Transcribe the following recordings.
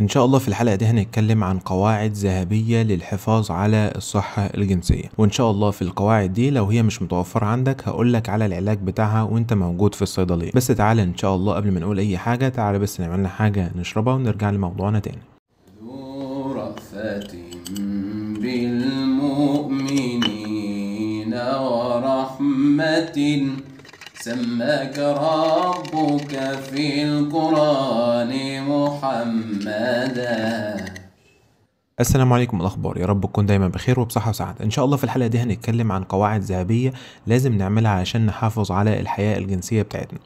إن شاء الله في الحلقة دي هنتكلم عن قواعد ذهبية للحفاظ على الصحة الجنسية وإن شاء الله في القواعد دي لو هي مش متوفرة عندك هقولك على العلاج بتاعها وإنت موجود في الصيدلية بس تعالى إن شاء الله قبل ما نقول أي حاجة تعالى بس نعمل لنا حاجة نشربها ونرجع لموضوعنا تاني بالمؤمنين ورحمة سماك ربك في القرآن محمدا السلام عليكم الاخبار يا رب تكون دايما بخير وبصحه وسعاده ان شاء الله في الحلقه دي هنتكلم عن قواعد ذهبيه لازم نعملها عشان نحافظ على الحياه الجنسيه بتاعتنا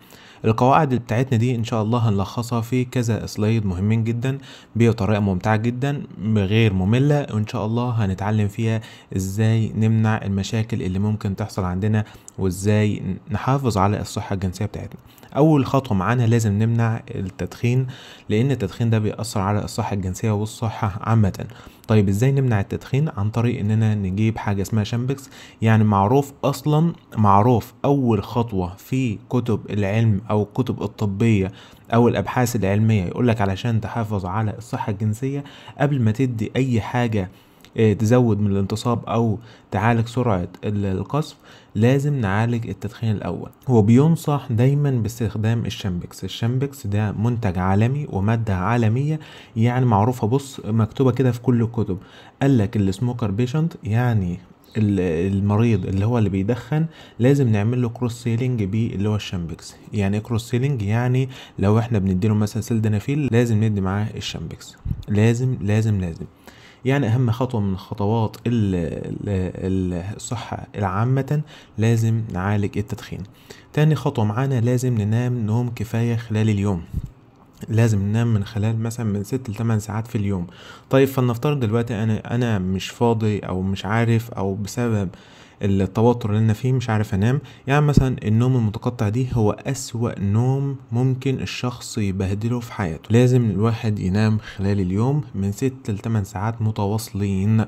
القواعد بتاعتنا دي ان شاء الله هنلخصها في كذا سلايد مهمين جدا بطريقه ممتعه جدا غير ممله وان شاء الله هنتعلم فيها ازاي نمنع المشاكل اللي ممكن تحصل عندنا وازاي نحافظ على الصحه الجنسيه بتاعتنا اول خطوه معانا لازم نمنع التدخين لان التدخين ده بيأثر على الصحه الجنسيه والصحه عامه طيب ازاي نمنع التدخين عن طريق اننا نجيب حاجه اسمها شامبكس يعني معروف اصلا معروف اول خطوه في كتب العلم او الكتب الطبيه او الابحاث العلميه يقولك علشان تحافظ على الصحه الجنسيه قبل ما تدي اي حاجه آه، تزود من الانتصاب او تعالج سرعة القصف لازم نعالج التدخين الاول وبينصح دايما باستخدام الشامبكس الشامبكس ده منتج عالمي ومادة عالمية يعني معروفة بص مكتوبة كده في كل الكتب قالك السموكر بيشنت يعني المريض اللي هو اللي بيدخن لازم نعمل له كروس سيلينج اللي هو الشامبكس يعني ايه كروس سيلينج يعني لو احنا بنديله مثلا سلدنافيل لازم ندي معاه الشامبكس لازم لازم لازم يعني أهم خطوة من خطوات الصحة العامة لازم نعالج التدخين تاني خطوة معانا لازم ننام نوم كفاية خلال اليوم لازم ننام من خلال مثلا من ست لتمن ساعات في اليوم طيب فلنفترض دلوقتي انا انا مش فاضي او مش عارف او بسبب آه التوتر اللي انا فيه مش عارف انام يعني مثلا النوم المتقطع دي هو اسوأ نوم ممكن الشخص يبهدله في حياته لازم الواحد ينام خلال اليوم من 6 ل 8 ساعات متواصلين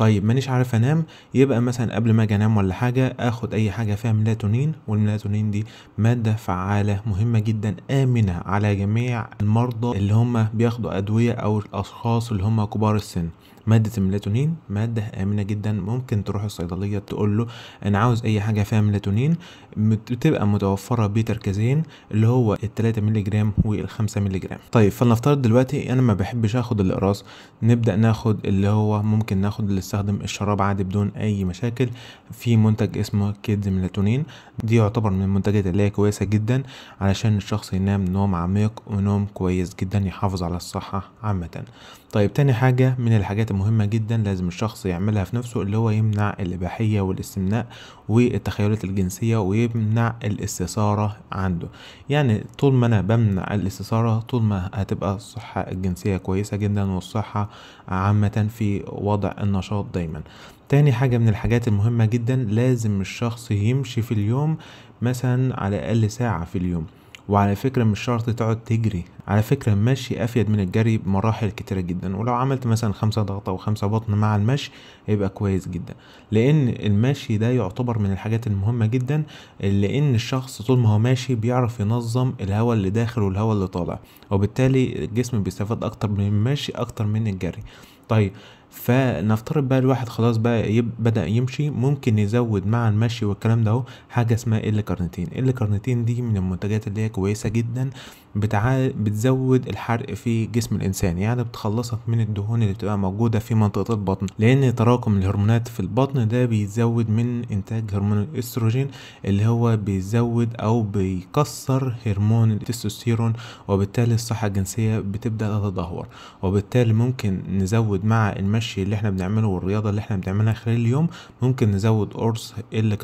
طيب مانيش عارف انام يبقى مثلا قبل ما اجي انام ولا حاجه اخد اي حاجه فيها ميلاتونين والميلاتونين دي ماده فعاله مهمه جدا امنه على جميع المرضى اللي هم بياخدوا ادويه او الاشخاص اللي هم كبار السن مادة الميلاتونين مادة آمنة جدا ممكن تروح الصيدلية تقول له أنا عاوز أي حاجة فيها ميلاتونين بتبقى متوفرة بتركيزين اللي هو التلاتة مللي جرام والخمسة مللي جرام طيب فلنفترض دلوقتي أنا ما بحبش آخد الإقراص نبدأ ناخد اللي هو ممكن ناخد بنستخدم الشراب عادي بدون اي مشاكل في منتج اسمه كيدز ميلاتونين دي يعتبر من المنتجات اللي هي كويسه جدا علشان الشخص ينام نوم عميق ونوم كويس جدا يحافظ على الصحه عامه طيب تاني حاجه من الحاجات المهمه جدا لازم الشخص يعملها في نفسه اللي هو يمنع الاباحيه والاستمناء والتخيلات الجنسيه ويمنع الاستثاره عنده يعني طول ما انا بمنع الاستثاره طول ما هتبقى الصحه الجنسيه كويسه جدا والصحه عامه في وضع النشاط نشاط دايما تاني حاجة من الحاجات المهمة جدا لازم الشخص يمشي في اليوم مثلا على الأقل ساعة في اليوم وعلى فكرة مش شرط تقعد تجري على فكرة المشي أفيد من الجري بمراحل كتيرة جدا ولو عملت مثلا خمسة ضغط أو خمسة بطن مع المشي هيبقى كويس جدا لأن المشي ده يعتبر من الحاجات المهمة جدا لأن الشخص طول ما هو ماشي بيعرف ينظم الهواء اللي داخل والهواء اللي طالع وبالتالي الجسم بيستفاد أكتر من المشي أكتر من الجري طيب فنفترض بقى الواحد خلاص بقى بدأ يمشي ممكن يزود مع المشي والكلام ده حاجة اسمها ال كارنيتين ال كارنيتين دي من المنتجات اللي هي كويسة جدا بتع... بتزود الحرق في جسم الإنسان يعني بتخلصك من الدهون اللي بتبقى موجودة في منطقة البطن لأن تراكم الهرمونات في البطن ده بيزود من إنتاج هرمون الإستروجين اللي هو بيزود أو بيكسر هرمون التستوستيرون وبالتالي الصحة الجنسية بتبدأ تتدهور وبالتالي ممكن نزود مع المشي المشي اللي احنا بنعمله والرياضة اللي احنا بنعملها خلال اليوم ممكن نزود قرص ال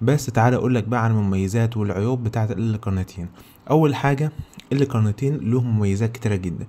بس تعالى اقولك بقى عن المميزات والعيوب بتاعة ال اول حاجه الكارنيتين لهم مميزات كتيرة جدا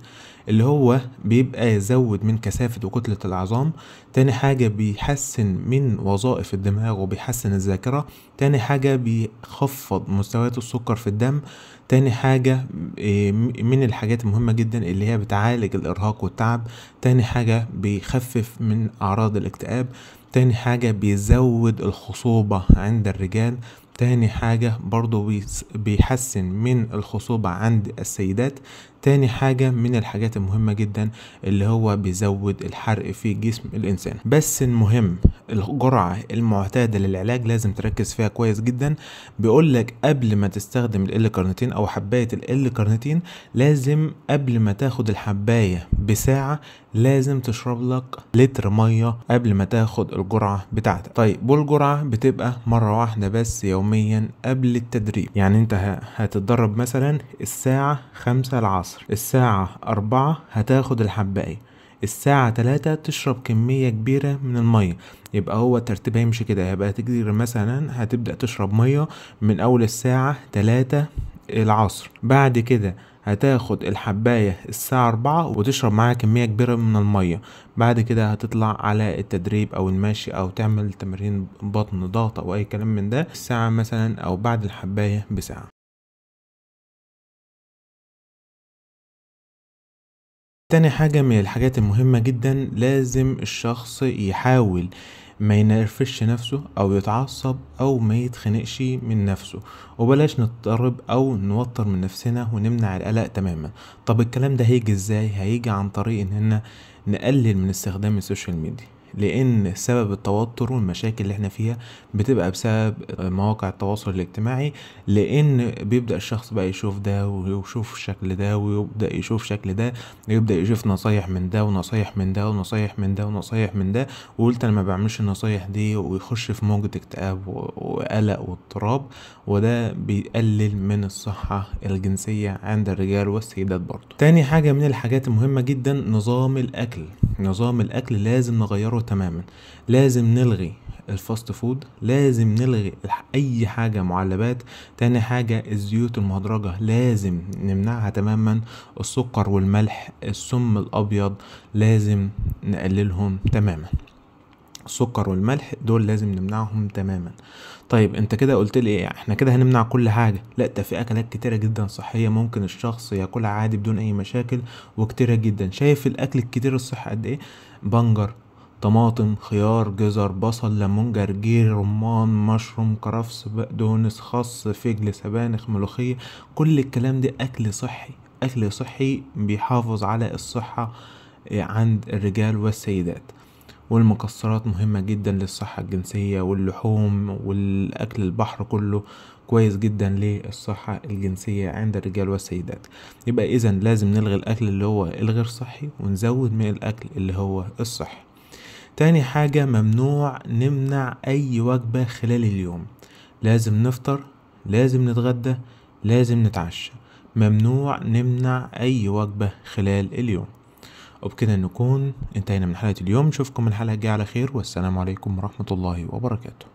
اللي هو بيبقى يزود من كثافة وكتلة العظام تاني حاجة بيحسن من وظائف الدماغ وبيحسن الذاكرة تاني حاجة بيخفض مستويات السكر في الدم تاني حاجة إيه، من الحاجات المهمة جدا اللي هي بتعالج الإرهاق والتعب تاني حاجة بيخفف من أعراض الاكتئاب تاني حاجة بيزود الخصوبة عند الرجال تاني حاجة برضو بيحسن من الخصوبة عند السيدات تاني حاجة من الحاجات المهمة جدا اللي هو بيزود الحرق في جسم الإنسان بس المهم الجرعة المعتادة للعلاج لازم تركز فيها كويس جدا بيقول لك قبل ما تستخدم ال كارنتين أو حباية ال كارنتين لازم قبل ما تاخد الحباية بساعة لازم تشرب لك لتر مية قبل ما تاخد الجرعة بتاعتك طيب والجرعة بتبقى مرة واحدة بس يوميا قبل التدريب يعني انت هتتدرب مثلا الساعة خمسة العصر العصر الساعة أربعة هتاخد الحباية الساعة تلاتة تشرب كمية كبيرة من المية يبقى هو الترتيب هيمشي كده يبقى تقدر مثلا هتبدأ تشرب مية من أول الساعة تلاتة العصر بعد كده هتاخد الحباية الساعة أربعة وتشرب معاها كمية كبيرة من المية بعد كده هتطلع على التدريب أو المشي أو تعمل تمارين بطن ضغط أو أي كلام من ده الساعة مثلا أو بعد الحباية بساعة تاني حاجة من الحاجات المهمة جدا لازم الشخص يحاول ما ينرفش نفسه او يتعصب او ما يتخنقش من نفسه وبلاش نضطرب او نوتر من نفسنا ونمنع القلق تماما طب الكلام ده هيجي ازاي هيجي عن طريق اننا نقلل من استخدام السوشيال ميديا لان سبب التوتر والمشاكل اللي احنا فيها بتبقى بسبب مواقع التواصل الاجتماعي لان بيبدا الشخص بقى يشوف ده ويشوف الشكل ده ويبدا يشوف شكل ده ويبدا يشوف نصايح من ده ونصايح من ده ونصايح من ده ونصايح من ده وقلت انا ما بعملش النصايح دي ويخش في موجة اكتئاب وقلق واضطراب وده بيقلل من الصحة الجنسية عند الرجال والسيدات برضه تاني حاجة من الحاجات المهمة جدا نظام الاكل نظام الاكل لازم نغيره تماما لازم نلغي الفاست فود لازم نلغي اي حاجة معلبات تاني حاجة الزيوت المهدرجة لازم نمنعها تماما السكر والملح السم الابيض لازم نقللهم تماما السكر والملح دول لازم نمنعهم تماما طيب انت كده قلت لي ايه احنا كده هنمنع كل حاجه لا ده في اكلات كتيره جدا صحيه ممكن الشخص ياكلها عادي بدون اي مشاكل وكتيره جدا شايف الاكل الكتير الصحي قد ايه بنجر طماطم خيار جزر بصل ليمون جرجير رمان مشروم كرفس بقدونس خس فجل سبانخ ملوخيه كل الكلام ده اكل صحي اكل صحي بيحافظ على الصحه عند الرجال والسيدات والمكسرات مهمة جدا للصحة الجنسية واللحوم والأكل البحر كله كويس جدا للصحة الجنسية عند الرجال والسيدات يبقى إذا لازم نلغي الأكل اللي هو الغير صحي ونزود من الأكل اللي هو الصحي تاني حاجة ممنوع نمنع أي وجبة خلال اليوم لازم نفطر لازم نتغدى لازم نتعشى ممنوع نمنع أي وجبة خلال اليوم وبكده نكون انتهينا من حلقة اليوم نشوفكم الحلقة الجاية على خير والسلام عليكم ورحمة الله وبركاته